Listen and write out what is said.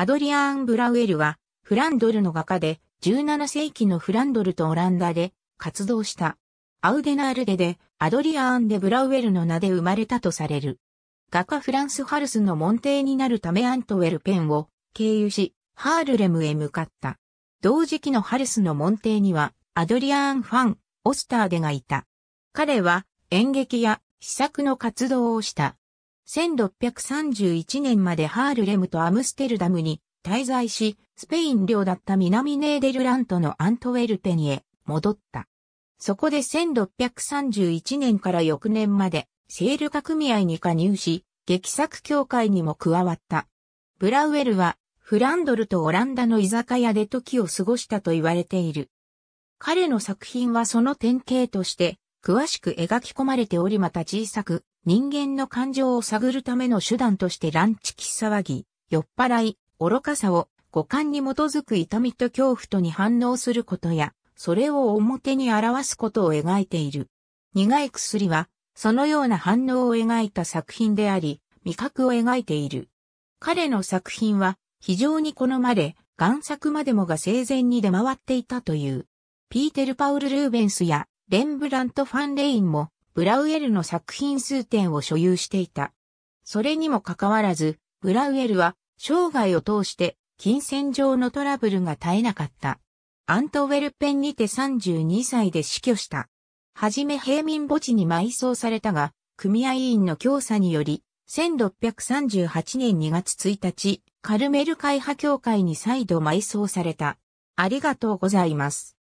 アドリアーン・ブラウエルは、フランドルの画家で、17世紀のフランドルとオランダで活動した。アウデナールデで、アドリアーン・デ・ブラウエルの名で生まれたとされる。画家フランス・ハルスの門弟になるためアントウェルペンを経由し、ハールレムへ向かった。同時期のハルスの門弟には、アドリアーン・ファン、オスターデがいた。彼は演劇や試作の活動をした。1631年までハールレムとアムステルダムに滞在し、スペイン領だった南ネーデルラントのアントウェルペニへ戻った。そこで1631年から翌年までセール化組合に加入し、劇作協会にも加わった。ブラウエルはフランドルとオランダの居酒屋で時を過ごしたと言われている。彼の作品はその典型として詳しく描き込まれておりまた小さく、人間の感情を探るための手段として乱痴騒ぎ、酔っ払い、愚かさを五感に基づく痛みと恐怖とに反応することや、それを表に表すことを描いている。苦い薬は、そのような反応を描いた作品であり、味覚を描いている。彼の作品は、非常に好まれ、贋作までもが生前に出回っていたという。ピーテル・パウル・ルーベンスやレンブラント・ファン・レインも、ブラウエルの作品数点を所有していた。それにもかかわらず、ブラウエルは、生涯を通して、金銭上のトラブルが絶えなかった。アントウェルペンにて32歳で死去した。はじめ平民墓地に埋葬されたが、組合員の強さにより、1638年2月1日、カルメル会派協会に再度埋葬された。ありがとうございます。